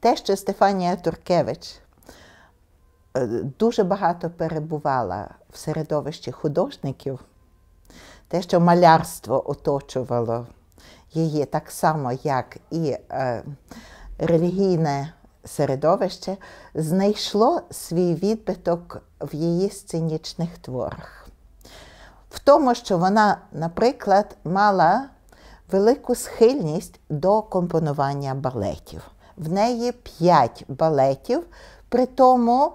Те, що Стефанія Туркевич е, дуже багато перебувала в середовищі художників, те, що малярство оточувало її так само, як і е, релігійне середовище, знайшло свій відбиток в її сценічних творах. В тому, що вона, наприклад, мала велику схильність до компонування балетів в неї п'ять балетів, при тому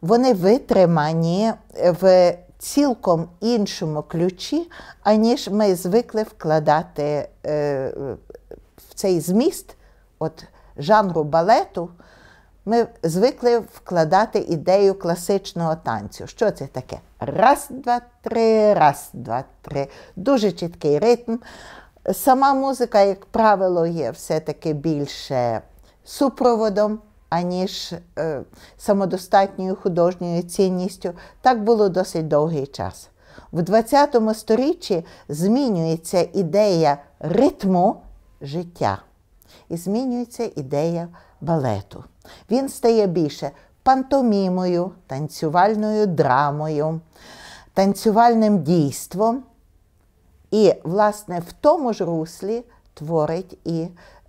вони витримані в цілком іншому ключі, аніж ми звикли вкладати е, в цей зміст от жанру балету. Ми звикли вкладати ідею класичного танцю. Що це таке? Раз, два, три, раз, два, три. Дуже чіткий ритм. Сама музика, як правило, є все-таки більше супроводом, аніж е, самодостатньою художньою цінністю. Так було досить довгий час. В 20 сторіччі змінюється ідея ритму життя. І змінюється ідея балету. Він стає більше пантомімою, танцювальною драмою, танцювальним дійством. І, власне, в тому ж руслі творить і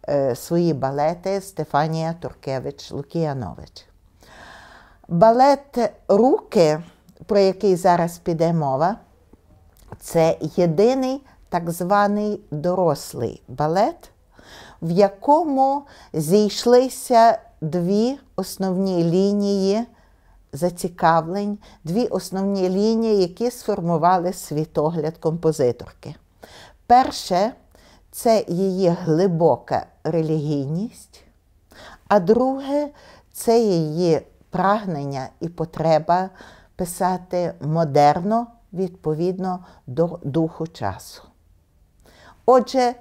Е, свої балети Стефанія Туркевич Лукіянович. Балет руки, про який зараз піде мова, це єдиний так званий дорослий балет, в якому зійшлися дві основні лінії зацікавлень, дві основні лінії, які сформували світогляд композиторки. Перше це її глибока релігійність, а друге це її прагнення і потреба писати модерно відповідно до духу часу. Отже,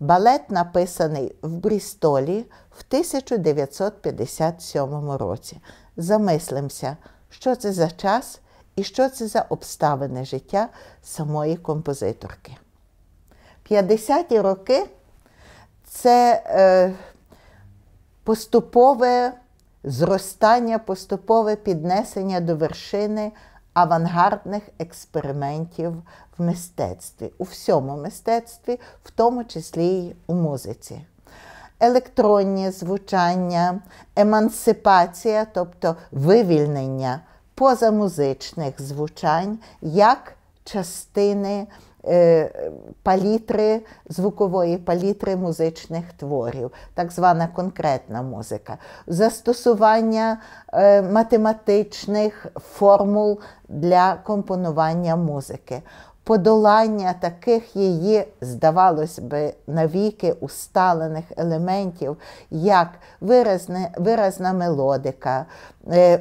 балет написаний в Брістолі в 1957 році. Замислимося, що це за час і що це за обставини життя самої композиторки. 50-ті роки це е, поступове зростання, поступове піднесення до вершини авангардних експериментів в мистецтві, у всьому мистецтві, в тому числі й у музиці. Електронні звучання, емансипація, тобто вивільнення позамузичних звучань як частини. Е, палітри звукової палітри музичних творів, так звана конкретна музика, застосування е, математичних формул для компонування музики. Подолання таких її, здавалось би, навіки усталених елементів, як виразне, виразна мелодика, е,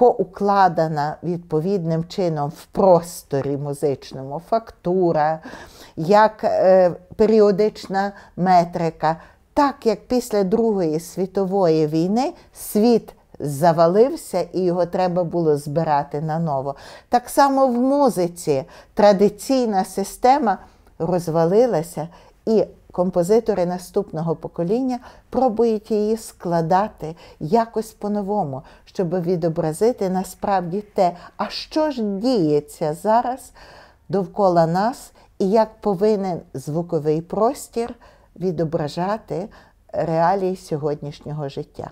поукладена відповідним чином в просторі музичному фактура, як е, періодична метрика, так як після Другої світової війни світ. Завалився і його треба було збирати наново. Так само в музиці традиційна система розвалилася, і композитори наступного покоління пробують її складати якось по-новому, щоб відобразити насправді те, а що ж діється зараз довкола нас, і як повинен звуковий простір відображати реалії сьогоднішнього життя.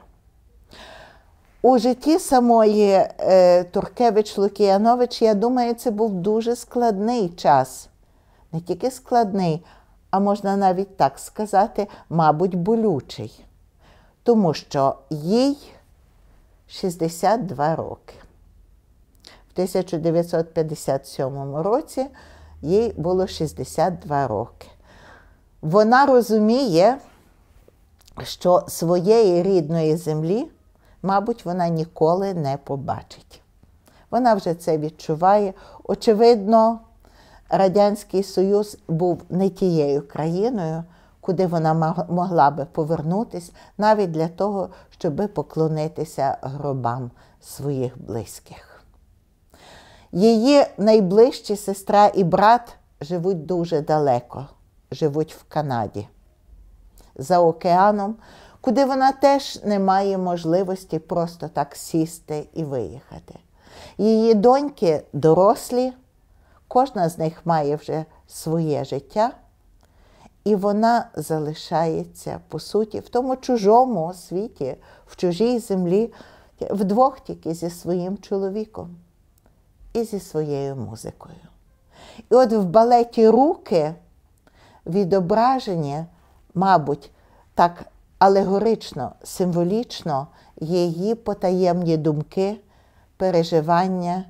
У житті самої е, Туркевич Лукіянович, я думаю, це був дуже складний час. Не тільки складний, а можна навіть так сказати, мабуть, болючий, тому що їй 62 роки. В 1957 році їй було 62 роки. Вона розуміє, що своєї рідної землі, мабуть, вона ніколи не побачить. Вона вже це відчуває. Очевидно, Радянський Союз був не тією країною, куди вона могла би повернутися, навіть для того, щоби поклонитися гробам своїх близьких. Її найближчі сестра і брат живуть дуже далеко, живуть в Канаді, за океаном, куди вона теж не має можливості просто так сісти і виїхати. Її доньки дорослі. Кожна з них має вже своє життя, і вона залишається, по суті, в тому чужому світі, в чужій землі, вдвох тільки зі своїм чоловіком і зі своєю музикою. І от в балеті руки відображені, мабуть, так алегорично, символічно її потаємні думки, переживання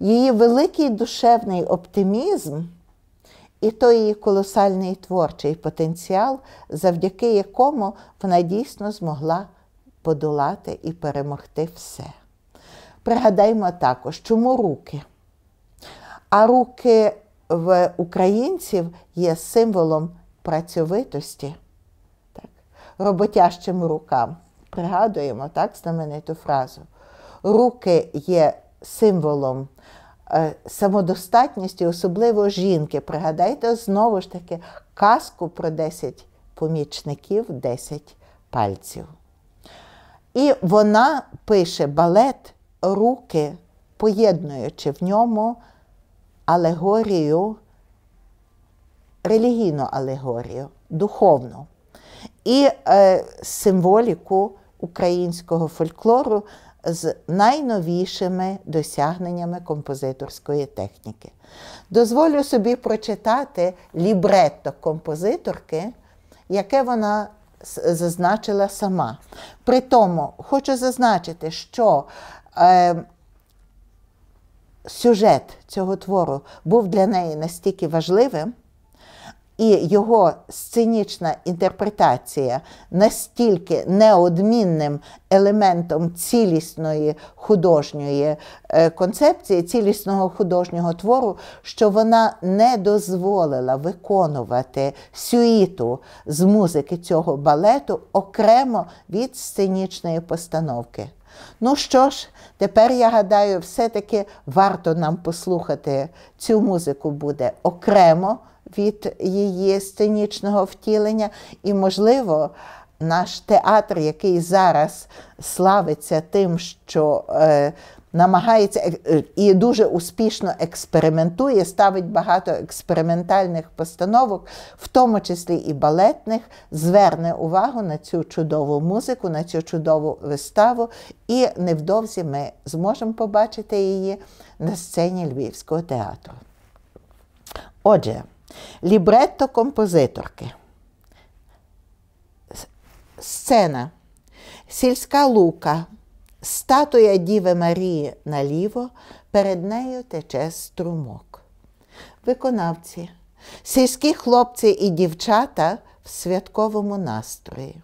її великий душевний оптимізм і той її колосальний творчий потенціал, завдяки якому вона дійсно змогла подолати і перемогти все. Пригадаймо також, чому руки? А руки в українців є символом працьовитості, так, роботящим рукам. Пригадуємо так знамениту фразу. Руки є символом е, самодостатності, особливо жінки. Пригадайте знову ж таки казку про 10 помічників, 10 пальців. І вона пише балет руки, поєднуючи в ньому алегорію, релігійну алегорію, духовну. І е, символіку українського фольклору з найновішими досягненнями композиторської техніки. Дозволю собі прочитати лібретто композиторки, яке вона зазначила сама. При тому хочу зазначити, що е, сюжет цього твору був для неї настільки важливим і його сценічна інтерпретація настільки неодмінним елементом цілісної художньої е, концепції, цілісного художнього твору, що вона не дозволила виконувати сюїту з музики цього балету окремо від сценічної постановки. Ну що ж, тепер я гадаю, все-таки варто нам послухати цю музику буде окремо від її сценічного втілення, і, можливо, наш театр, який зараз славиться тим, що е, намагається е, е, і дуже успішно експериментує, ставить багато експериментальних постановок, в тому числі і балетних, зверне увагу на цю чудову музику, на цю чудову виставу. І невдовзі ми зможемо побачити її на сцені Львівського театру. Отже, лібретто композиторки. Сцена, сільська лука статуя Діви Марії наліво, перед нею тече струмок. Виконавці, сільські хлопці і дівчата в святковому настрої.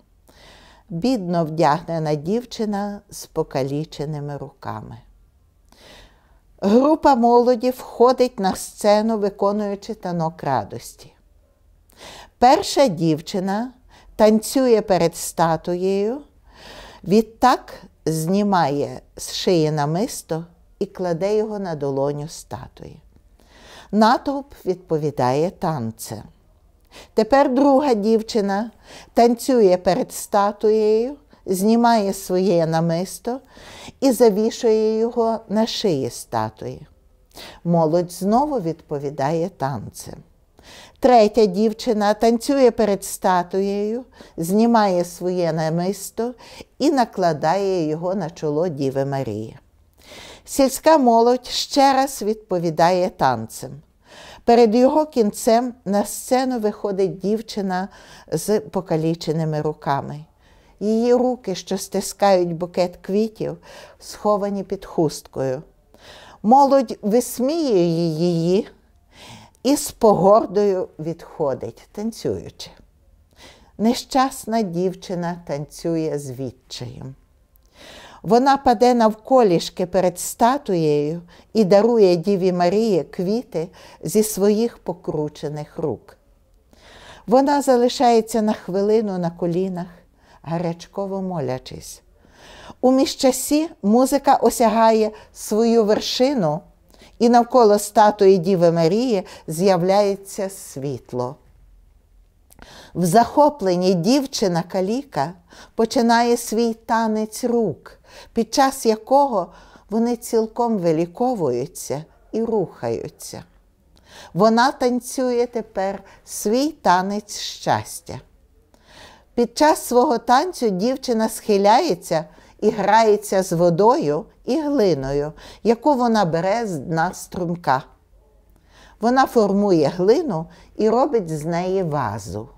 Бідно вдягнена дівчина з покаліченими руками. Група молоді входить на сцену, виконуючи танок радості. Перша дівчина танцює перед статуєю, відтак знімає з шиї намисто і кладе його на долоню статуї. Натовп відповідає танце. Тепер друга дівчина танцює перед статуєю, знімає своє намисто і завішує його на шиї статуї. Молодь знову відповідає танцем. Третя дівчина танцює перед статуєю, знімає своє намисто і накладає його на чоло Діви Марії. Сільська молодь ще раз відповідає танцем. Перед його кінцем на сцену виходить дівчина з покаліченими руками. Її руки, що стискають букет квітів, сховані під хусткою. Молодь висміює її і з погордою відходить, танцюючи. Нещасна дівчина танцює з відчаєм. Вона паде навколішки перед статуєю і дарує Діві Марії квіти зі своїх покручених рук. Вона залишається на хвилину на колінах, гарячково молячись. У міжчасі музика осягає свою вершину і навколо статуї Діви Марії з'являється світло. В захопленні дівчина каліка починає свій танець рук, під час якого вони цілком виліковуються і рухаються. Вона танцює тепер свій танець щастя. Під час свого танцю дівчина схиляється і грається з водою і глиною, яку вона бере з дна струмка. Вона формує глину і робить з неї вазу.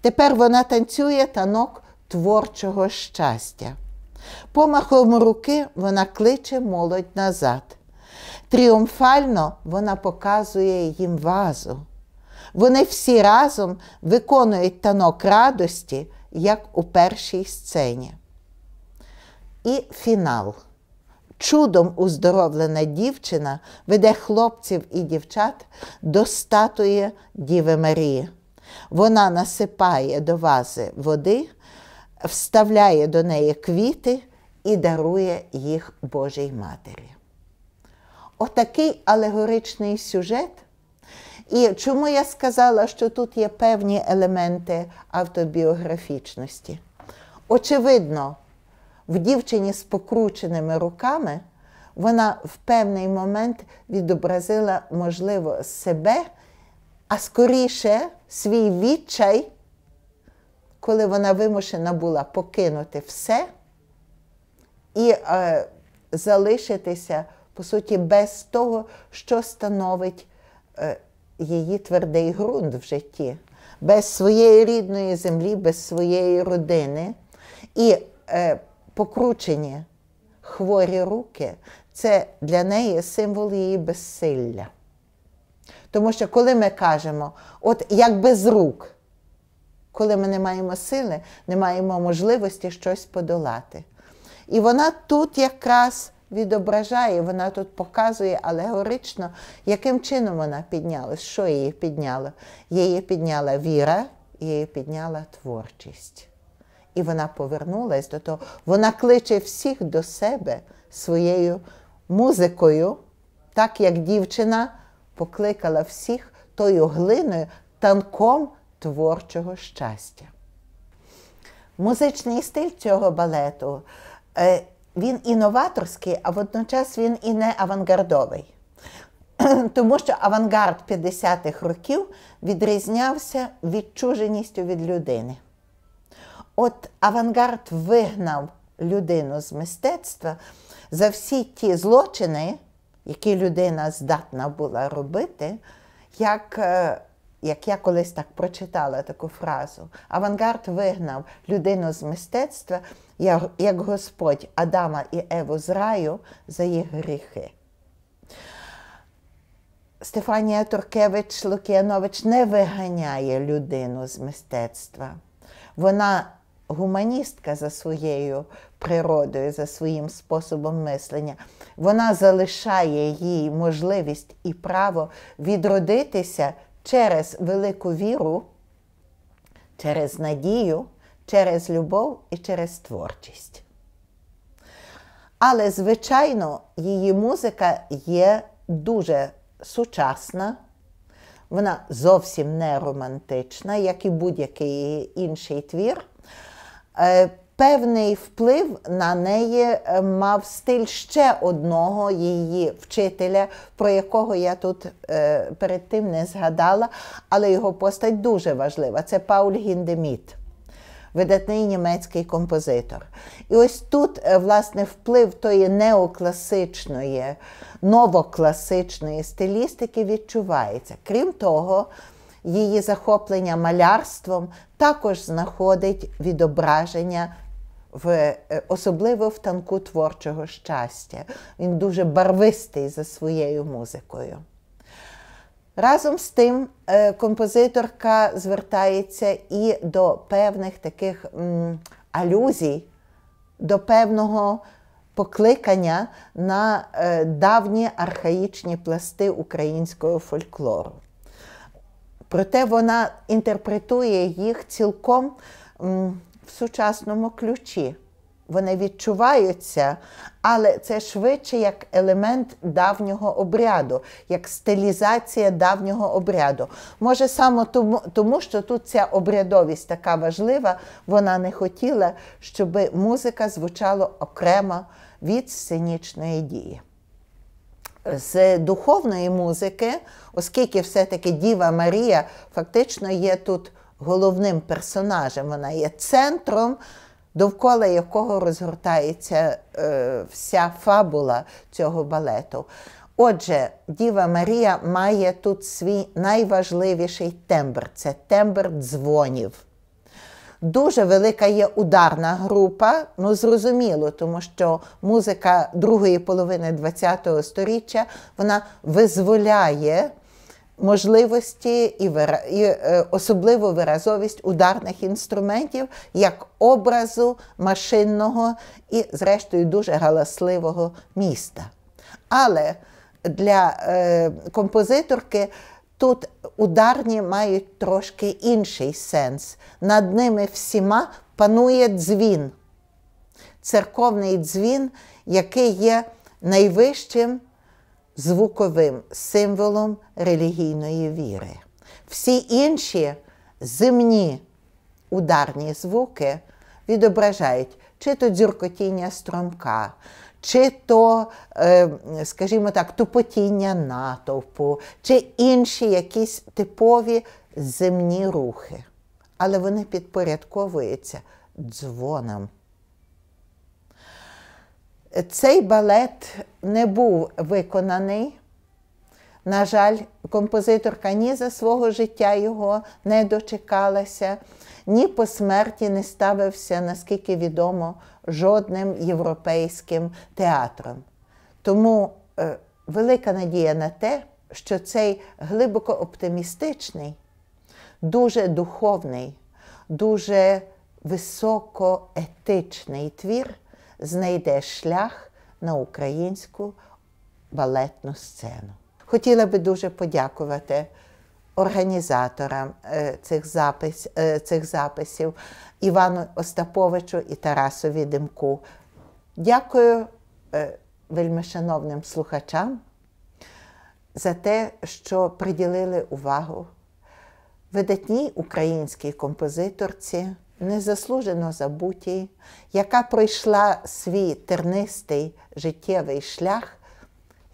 Тепер вона танцює танок творчого щастя. Помахом руки вона кличе молодь назад. Тріумфально вона показує їм вазу. Вони всі разом виконують танок радості, як у першій сцені. І фінал. Чудом уздоровлена дівчина веде хлопців і дівчат до статуї Діви Марії. Вона насипає до вази води, вставляє до неї квіти і дарує їх Божій Матері. Отакий алегоричний сюжет. І чому я сказала, що тут є певні елементи автобіографічності? Очевидно. В дівчині з покрученими руками вона в певний момент відобразила, можливо, себе, а скоріше свій відчай, коли вона вимушена була покинути все і е, залишитися, по суті, без того, що становить е, її твердий ґрунт в житті, без своєї рідної землі, без своєї родини. І е, покручені хворі руки це для неї символ її безсилля. Тому що, коли ми кажемо, от як без рук, коли ми не маємо сили, не маємо можливості щось подолати. І вона тут якраз відображає, вона тут показує алегорично, яким чином вона піднялась, що її підняло. Її підняла віра, її підняла творчість і вона повернулась до того. Вона кличе всіх до себе своєю музикою, так як дівчина покликала всіх тою глиною, танком творчого щастя. Музичний стиль цього балету е, він і новаторський, а водночас він і не авангардовий. Тому що авангард 50-х років відрізнявся відчуженістю від людини. От авангард вигнав людину з мистецтва за всі ті злочини, які людина здатна була робити, як е, як я колись так прочитала таку фразу. Авангард вигнав людину з мистецтва, як Господь Адама і Еву з раю за їх гріхи. Стефанія Туркевич Лук'янович не виганяє людину з мистецтва. Вона гуманістка за своєю природою, за своїм способом мислення, вона залишає їй можливість і право відродитися через велику віру, через надію, через любов і через творчість. Але, звичайно, її музика є дуже сучасна, вона зовсім не романтична, як і будь-який інший твір. Е, певний вплив на неї е, мав стиль ще одного її вчителя, про якого я тут е, перед тим не згадала, але його постать дуже важлива. Це Пауль Гіндеміт, видатний німецький композитор. І ось тут, власне, вплив тої неокласичної, новокласичної стилістики відчувається. Крім того, її захоплення малярством також знаходить відображення в, е, Особливо в танку творчого щастя. Він дуже барвистий за своєю музикою. Разом з тим, е, композиторка звертається і до певних таких м, алюзій, до певного покликання на е, давні архаїчні пласти українського фольклору проте вона інтерпретує їх цілком в сучасному ключі. Вони відчуваються, але це швидше як елемент давнього обряду, як стилізація давнього обряду. Може, саме тому, тому що тут ця обрядовість така важлива, вона не хотіла, щоб музика звучала окремо від сценічної дії з духовної музики, оскільки все-таки Діва Марія фактично є тут головним персонажем, вона є центром, довкола якого розгортається е, вся фабула цього балету. Отже, Діва Марія має тут свій найважливіший тембр це тембр дзвонів. Дуже велика є ударна група, ну зрозуміло, тому що музика другої половини ХХ століття вона визволяє можливості і вира... і е, особливу виразовість ударних інструментів як образу машинного і, зрештою, дуже галасливого міста. Але для е, композиторки Тут ударні мають трошки інший сенс. Над ними всіма панує дзвін, церковний дзвін, який є найвищим звуковим символом релігійної віри. Всі інші земні ударні звуки відображають чи то дзюркотіння струмка чи то, е, скажімо так, тупотіння натовпу, чи інші якісь типові земні рухи. Але вони підпорядковуються дзвонам. Цей балет не був виконаний. На жаль, композиторка ні за свого життя його не дочекалася ні по смерті не ставився, наскільки відомо, жодним європейським театром. Тому е, велика надія на те, що цей глибоко оптимістичний, дуже духовний, дуже високоетичний твір знайде шлях на українську балетну сцену. Хотіла би дуже подякувати організаторам е, цих запис, е, цих записів Івану Остаповичу і Тарасові Демку. Дякую е, вельмишановним слухачам за те, що приділили увагу видатній українській композиторці, незаслужено забутій, яка пройшла свій тернистий життєвий шлях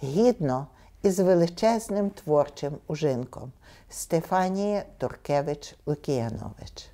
гідно і з величезним творчим ужинком. Стефанії Туркевич Лукіянович.